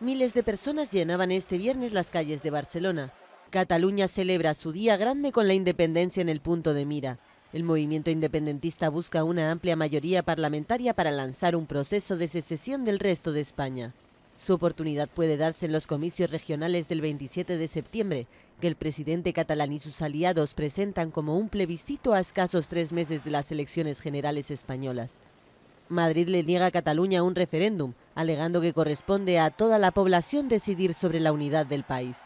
Miles de personas llenaban este viernes las calles de Barcelona. Cataluña celebra su día grande con la independencia en el punto de mira. El movimiento independentista busca una amplia mayoría parlamentaria para lanzar un proceso de secesión del resto de España. Su oportunidad puede darse en los comicios regionales del 27 de septiembre, que el presidente catalán y sus aliados presentan como un plebiscito a escasos tres meses de las elecciones generales españolas. Madrid le niega a Cataluña un referéndum, alegando que corresponde a toda la población decidir sobre la unidad del país.